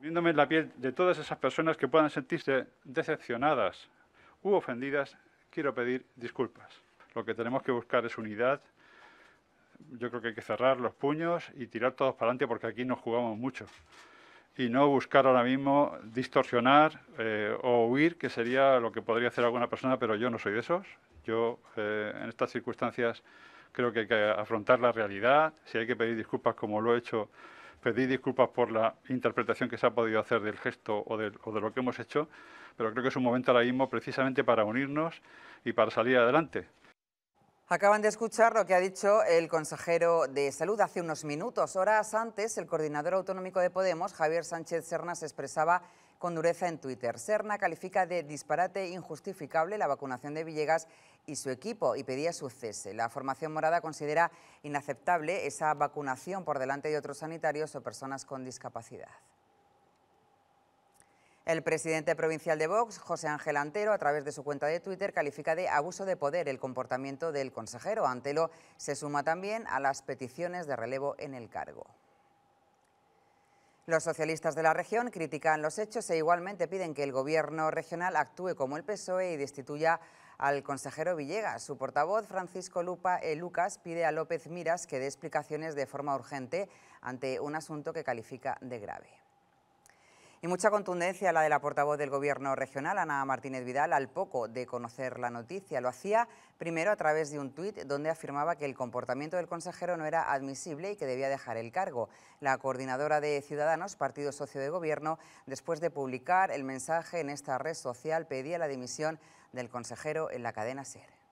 poniéndome en la piel de todas esas personas que puedan sentirse decepcionadas u ofendidas, quiero pedir disculpas. Lo que tenemos que buscar es unidad. Yo creo que hay que cerrar los puños y tirar todos para adelante porque aquí nos jugamos mucho. Y no buscar ahora mismo distorsionar eh, o huir, que sería lo que podría hacer alguna persona, pero yo no soy de esos. Yo, eh, en estas circunstancias, creo que hay que afrontar la realidad. Si hay que pedir disculpas, como lo he hecho Pedí disculpas por la interpretación que se ha podido hacer del gesto o de, o de lo que hemos hecho, pero creo que es un momento ahora mismo precisamente para unirnos y para salir adelante. Acaban de escuchar lo que ha dicho el consejero de Salud hace unos minutos. Horas antes, el coordinador autonómico de Podemos, Javier Sánchez Serna, se expresaba con dureza en Twitter. Serna califica de disparate injustificable la vacunación de Villegas y su equipo y pedía su cese. La formación morada considera inaceptable esa vacunación por delante de otros sanitarios o personas con discapacidad. El presidente provincial de Vox, José Ángel Antero, a través de su cuenta de Twitter, califica de abuso de poder el comportamiento del consejero. Antelo se suma también a las peticiones de relevo en el cargo. Los socialistas de la región critican los hechos e igualmente piden que el gobierno regional actúe como el PSOE y destituya al consejero Villegas. Su portavoz, Francisco Lupa, eh, Lucas, pide a López Miras que dé explicaciones de forma urgente ante un asunto que califica de grave. Y mucha contundencia la de la portavoz del Gobierno regional, Ana Martínez Vidal, al poco de conocer la noticia. Lo hacía primero a través de un tuit donde afirmaba que el comportamiento del consejero no era admisible y que debía dejar el cargo. La coordinadora de Ciudadanos, partido socio de Gobierno, después de publicar el mensaje en esta red social, pedía la dimisión del consejero en la cadena SER.